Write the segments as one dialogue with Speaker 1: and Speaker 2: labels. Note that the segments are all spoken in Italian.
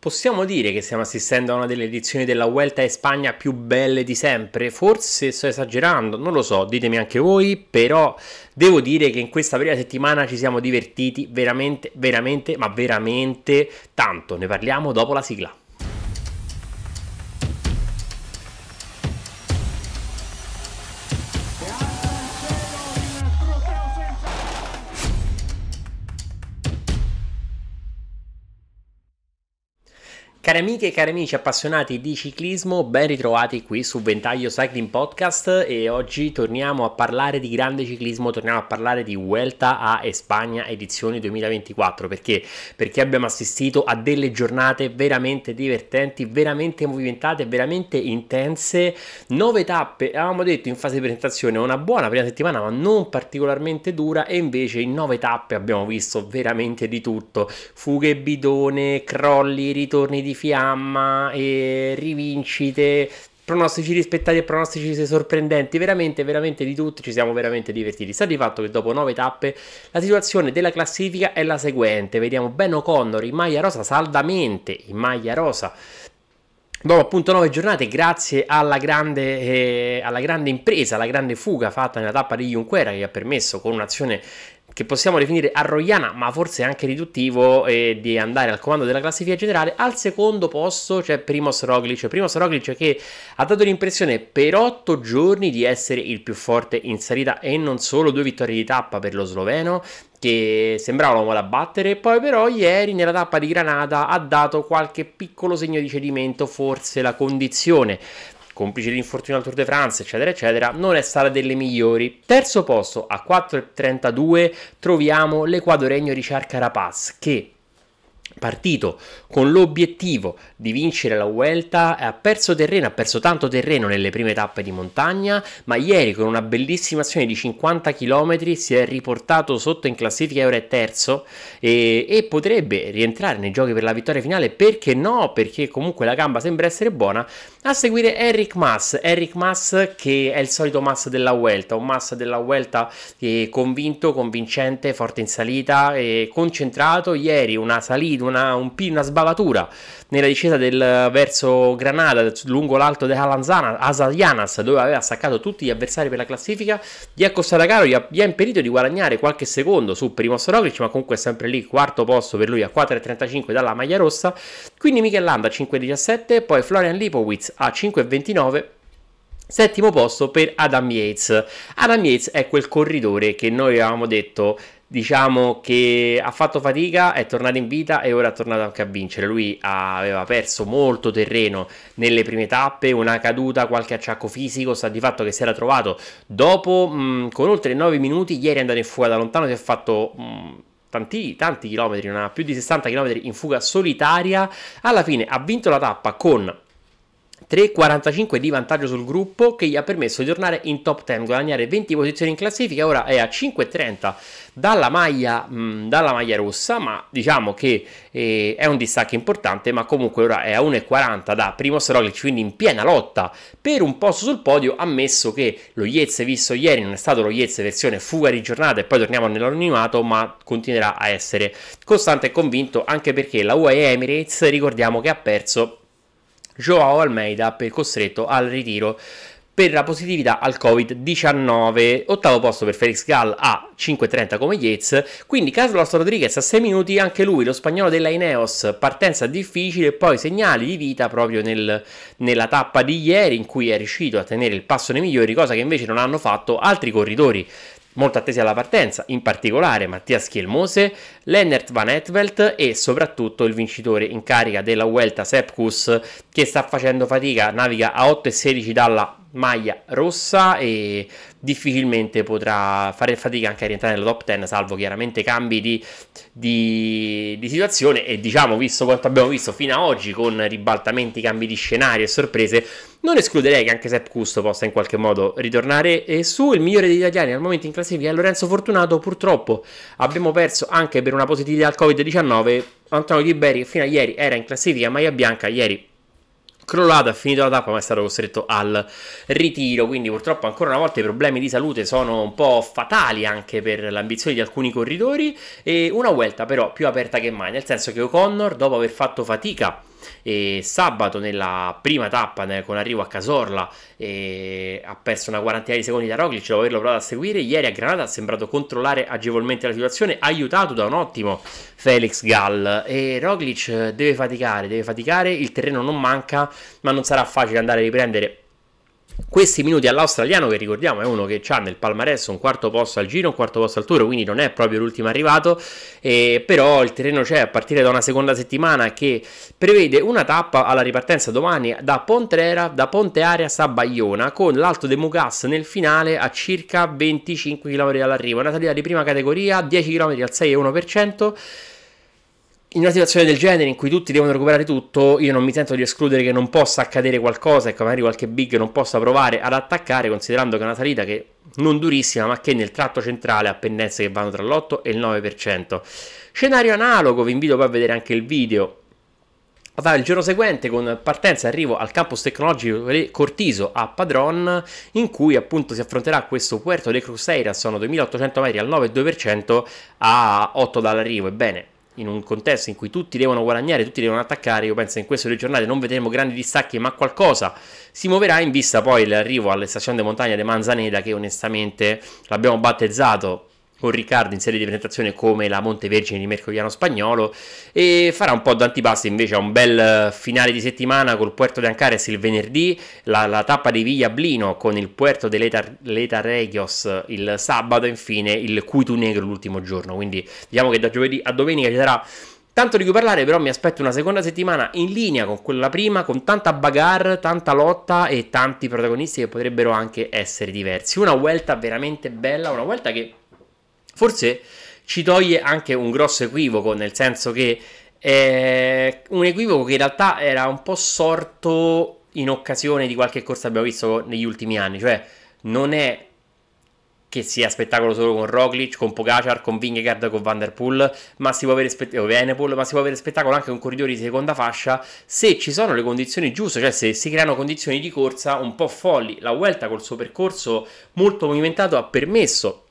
Speaker 1: Possiamo dire che stiamo assistendo a una delle edizioni della Vuelta a Spagna più belle di sempre? Forse sto esagerando, non lo so, ditemi anche voi, però devo dire che in questa prima settimana ci siamo divertiti veramente, veramente, ma veramente tanto. Ne parliamo dopo la sigla. Cari amiche e cari amici appassionati di ciclismo, ben ritrovati qui su Ventaglio Cycling Podcast e oggi torniamo a parlare di grande ciclismo, torniamo a parlare di Vuelta a Espagna edizione 2024 perché? perché abbiamo assistito a delle giornate veramente divertenti, veramente movimentate, veramente intense, nove tappe, avevamo detto in fase di presentazione una buona prima settimana ma non particolarmente dura e invece in nove tappe abbiamo visto veramente di tutto, fughe, bidone, crolli, ritorni di fiamma e rivincite pronostici rispettati e pronostici sorprendenti, veramente, veramente di tutto, ci siamo veramente divertiti. Sta di fatto che dopo nove tappe la situazione della classifica è la seguente, vediamo Ben O'Connor in maglia rosa saldamente, in maglia rosa Dopo appunto nove giornate, grazie alla grande, eh, alla grande, impresa, alla grande fuga fatta nella tappa di Junquera che ha permesso con un'azione che possiamo definire arroiana, ma forse anche riduttivo, eh, di andare al comando della classifica generale. Al secondo posto c'è Primoz Roglic. Primoz Roglic che ha dato l'impressione per otto giorni di essere il più forte in salita e non solo, due vittorie di tappa per lo sloveno, che sembrava l'uomo da battere, poi però ieri nella tappa di Granada ha dato qualche piccolo segno di cedimento, forse la condizione complice l'infortunio al Tour de France, eccetera, eccetera, non è stata delle migliori. Terzo posto a 4,32 troviamo l'equadoregno Richard Carapaz che partito con l'obiettivo di vincere la Vuelta, eh, ha perso terreno, ha perso tanto terreno nelle prime tappe di montagna, ma ieri con una bellissima azione di 50 km si è riportato sotto in classifica ora è terzo e, e potrebbe rientrare nei giochi per la vittoria finale, perché no? Perché comunque la gamba sembra essere buona. A seguire Eric Mas, Eric Mas che è il solito Mas della Vuelta, un Mas della Vuelta eh, convinto, convincente, forte in salita, eh, concentrato, ieri una salita, una, un, una sbavatura nella discesa del, eh, verso Granada lungo l'alto di Asayanas dove aveva staccato tutti gli avversari per la classifica gli ha costato caro gli ha, gli ha impedito di guadagnare qualche secondo su Primoz Roglic ma comunque è sempre lì quarto posto per lui a 4.35 dalla maglia rossa quindi Michel Landa a 5.17 poi Florian Lipowitz a 5.29 Settimo posto per Adam Yates. Adam Yates è quel corridore che noi avevamo detto diciamo che ha fatto fatica, è tornato in vita e ora è tornato anche a vincere. Lui aveva perso molto terreno nelle prime tappe, una caduta, qualche acciacco fisico, sta di fatto che si era trovato dopo mh, mm, con oltre 9 minuti, ieri è andato in fuga da lontano, si è fatto... Mh, mm, tanti, tanti chilometri, una, più di 60 km in fuga solitaria, alla fine ha vinto la tappa con 3,45 di vantaggio sul gruppo che gli ha permesso di tornare in top 10, guadagnare 20 posizioni in classifica, ora è a 5,30 dalla maglia, mh, mm, dalla maglia rossa, ma diciamo che eh, è un distacco importante, ma comunque ora è a 1,40 da Primo Roglic, quindi in piena lotta per un posto sul podio, ammesso che lo Iez visto ieri non è stato lo Iez versione fuga di giornata e poi torniamo nell'anonimato, ma continuerà a essere costante e convinto anche perché la UAE Emirates ricordiamo che ha perso Joao Almeida per costretto al ritiro per la positività al Covid-19, ottavo posto per Felix Gall a 5.30 come Yates, quindi Carlos Rodriguez a 6 minuti, anche lui lo spagnolo della Ineos, partenza difficile, poi segnali di vita proprio nel, nella tappa di ieri in cui è riuscito a tenere il passo nei migliori, cosa che invece non hanno fatto altri corridori molto attesi alla partenza, in particolare Mattias Chielmose, Lennart Van Etvelt e soprattutto il vincitore in carica della Vuelta Sepkus che sta facendo fatica, naviga a 8 e 16 dalla maglia rossa e difficilmente potrà fare fatica anche a rientrare nella top 10 salvo chiaramente cambi di, di, di situazione e diciamo visto quanto abbiamo visto fino ad oggi con ribaltamenti, cambi di scenario e sorprese non escluderei che anche Sepp Custo possa in qualche modo ritornare su il migliore degli italiani al momento in classifica è Lorenzo Fortunato purtroppo abbiamo perso anche per una positività al Covid-19 Antonio Di Tiberi fino a ieri era in classifica maglia bianca ieri crollato, ha finito la tappa ma è stato costretto al ritiro, quindi purtroppo ancora una volta i problemi di salute sono un po' fatali anche per l'ambizione di alcuni corridori e una vuelta però più aperta che mai, nel senso che O'Connor dopo aver fatto fatica e sabato nella prima tappa nel, eh, con arrivo a Casorla ha perso una quarantina di secondi da Roglic dopo averlo provato a seguire. Ieri a Granada ha sembrato controllare agevolmente la situazione, aiutato da un ottimo Felix Gall. E Roglic eh, deve faticare, deve faticare, il terreno non manca, ma non sarà facile andare a riprendere questi minuti all'australiano che ricordiamo è uno che ha nel palmarès un quarto posto al giro, un quarto posto al tour, quindi non è proprio l'ultimo arrivato, eh, però il terreno c'è a partire da una seconda settimana che prevede una tappa alla ripartenza domani da Pontrera, da Ponte Arias a Bagliona con l'Alto de Mugas nel finale a circa 25 km all'arrivo, una salita di prima categoria, 10 km al 6,1% in una situazione del genere in cui tutti devono recuperare tutto, io non mi sento di escludere che non possa accadere qualcosa e che magari qualche big non possa provare ad attaccare, considerando che è una salita che non durissima, ma che nel tratto centrale ha pendenze che vanno tra l'8 e il 9%. Scenario analogo, vi invito poi a vedere anche il video il giorno seguente con partenza e arrivo al campus tecnologico Cortiso a Padron in cui appunto si affronterà questo Puerto de Cruzeira sono 2800 metri al 9,2% a 8 dall'arrivo ebbene in un contesto in cui tutti devono guadagnare, tutti devono attaccare, io penso che in queste due giornate non vedremo grandi distacchi, ma qualcosa si muoverà in vista poi l'arrivo alle stazioni di montagna di Manzaneda che onestamente l'abbiamo battezzato con Riccardo in serie di presentazione come la Montevergine di Mercogliano Spagnolo e farà un po' d'antipasto invece a un bel finale di settimana col Puerto de Ancares il venerdì, la, la tappa di Villablino con il Puerto de Letar, Letaregios il sabato e infine il Cuitu Negro l'ultimo giorno, quindi diciamo che da giovedì a domenica ci sarà Tanto di cui parlare, però mi aspetto una seconda settimana in linea con quella prima, con tanta bagarre, tanta lotta e tanti protagonisti che potrebbero anche essere diversi. Una vuelta veramente bella, una vuelta che Forse ci toglie anche un grosso equivoco, nel senso che è eh, un equivoco che in realtà era un po' sorto in occasione di qualche corsa che abbiamo visto negli ultimi anni, cioè non è che sia spettacolo solo con Roglic, con Pogacar, con Vingegaard, con Vanderpool, ma si può avere spettacolo, ma si può avere spettacolo anche con corridori di seconda fascia se ci sono le condizioni giuste, cioè se si creano condizioni di corsa un po' folli. La Vuelta col suo percorso molto movimentato ha permesso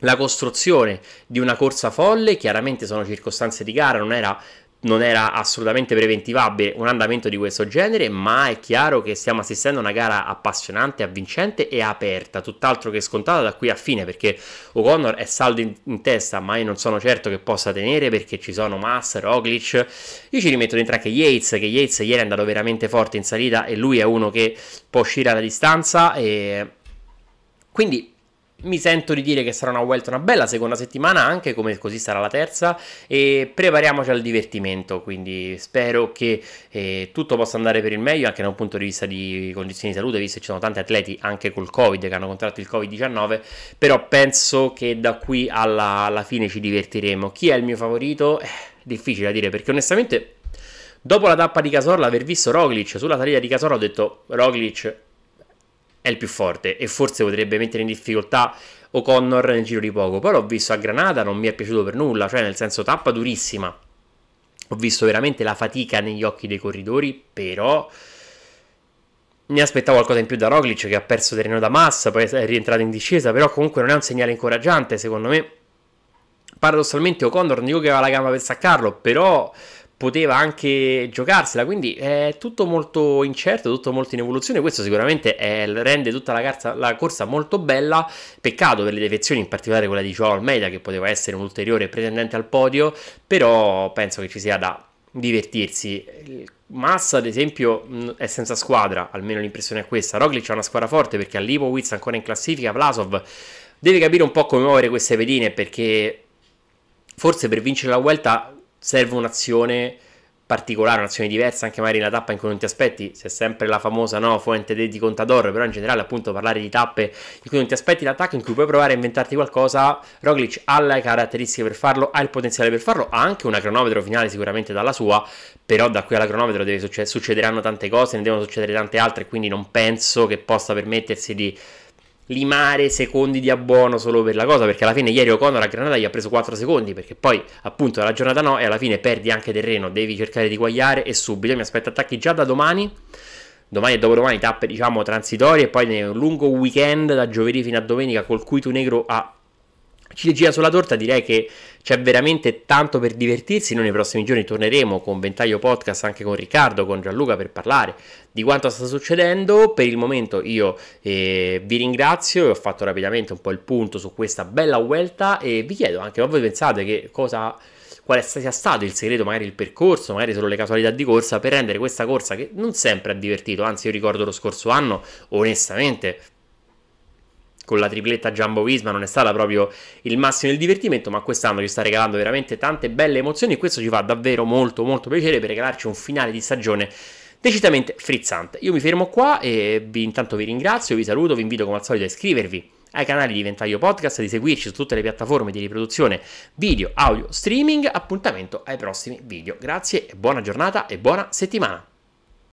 Speaker 1: la costruzione di una corsa folle, chiaramente sono circostanze di gara, non era non era assolutamente preventivabile un andamento di questo genere, ma è chiaro che stiamo assistendo a una gara appassionante, avvincente e aperta, tutt'altro che scontata da qui a fine, perché O'Connor è saldo in, in, testa, ma io non sono certo che possa tenere perché ci sono Mass, Roglic. Io ci rimetto dentro anche Yates, che Yates ieri è andato veramente forte in salita e lui è uno che può uscire alla distanza e quindi mi sento di dire che sarà una Vuelta una bella seconda settimana anche come così sarà la terza e prepariamoci al divertimento quindi spero che eh, tutto possa andare per il meglio anche da un punto di vista di condizioni di salute visto che ci sono tanti atleti anche col covid che hanno contratto il covid-19 però penso che da qui alla, alla fine ci divertiremo chi è il mio favorito? Eh, difficile da dire perché onestamente dopo la tappa di Casorla aver visto Roglic sulla salita di Casorla ho detto Roglic è il più forte e forse potrebbe mettere in difficoltà O'Connor nel giro di poco. Poi l'ho visto a Granada, non mi è piaciuto per nulla, cioè nel senso tappa durissima. Ho visto veramente la fatica negli occhi dei corridori, però mi aspettavo qualcosa in più da Roglic che ha perso terreno da massa, poi è rientrato in discesa, però comunque non è un segnale incoraggiante secondo me. Paradossalmente O'Connor non dico che aveva la gamba per staccarlo, però poteva anche giocarsela, quindi è tutto molto incerto, tutto molto in evoluzione, questo sicuramente è, rende tutta la, carza, la, corsa molto bella, peccato per le defezioni, in particolare quella di Joao Almeida che poteva essere un ulteriore pretendente al podio, però penso che ci sia da divertirsi. Massa, ad esempio, è senza squadra, almeno l'impressione è questa. Roglic ha una squadra forte perché ha Lipowitz ancora in classifica, Vlasov deve capire un po' come muovere queste pedine perché forse per vincere la Vuelta serve un'azione particolare, un'azione diversa, anche magari la tappa in cui non ti aspetti, se è sempre la famosa no, fuente di Contador, però in generale appunto parlare di tappe in cui non ti aspetti l'attacco, in cui puoi provare a inventarti qualcosa, Roglic ha le caratteristiche per farlo, ha il potenziale per farlo, ha anche una cronometro finale sicuramente dalla sua, però da qui alla cronometro deve succed- succederanno tante cose, ne devono succedere tante altre, quindi non penso che possa permettersi di limare secondi di abbuono solo per la cosa, perché alla fine ieri O'Connor a Granada gli ha preso 4 secondi, perché poi appunto la giornata no e alla fine perdi anche terreno, devi cercare di guagliare e subito mi aspetto attacchi già da domani. Domani e dopodomani tappe diciamo transitorie e poi nel lungo weekend da giovedì fino a domenica col cui tu negro ha Ciliegina sulla torta, direi che c'è veramente tanto per divertirsi. Noi nei prossimi giorni torneremo con Ventaglio Podcast anche con Riccardo, con Gianluca per parlare di quanto sta succedendo. Per il momento io eh, vi ringrazio e ho fatto rapidamente un po' il punto su questa bella vuelta e vi chiedo anche ma voi pensate che cosa quale sia stato il segreto, magari il percorso, magari solo le casualità di corsa per rendere questa corsa che non sempre ha divertito, anzi io ricordo lo scorso anno, onestamente con la tripletta Jumbo Visma non è stata proprio il massimo del divertimento, ma quest'anno ci sta regalando veramente tante belle emozioni e questo ci fa davvero molto molto piacere per regalarci un finale di stagione decisamente frizzante. Io mi fermo qua e vi, intanto vi ringrazio, vi saluto, vi invito come al solito a iscrivervi ai canali di Ventaglio Podcast, di seguirci su tutte le piattaforme di riproduzione video, audio, streaming, appuntamento ai prossimi video. Grazie, buona giornata e buona settimana.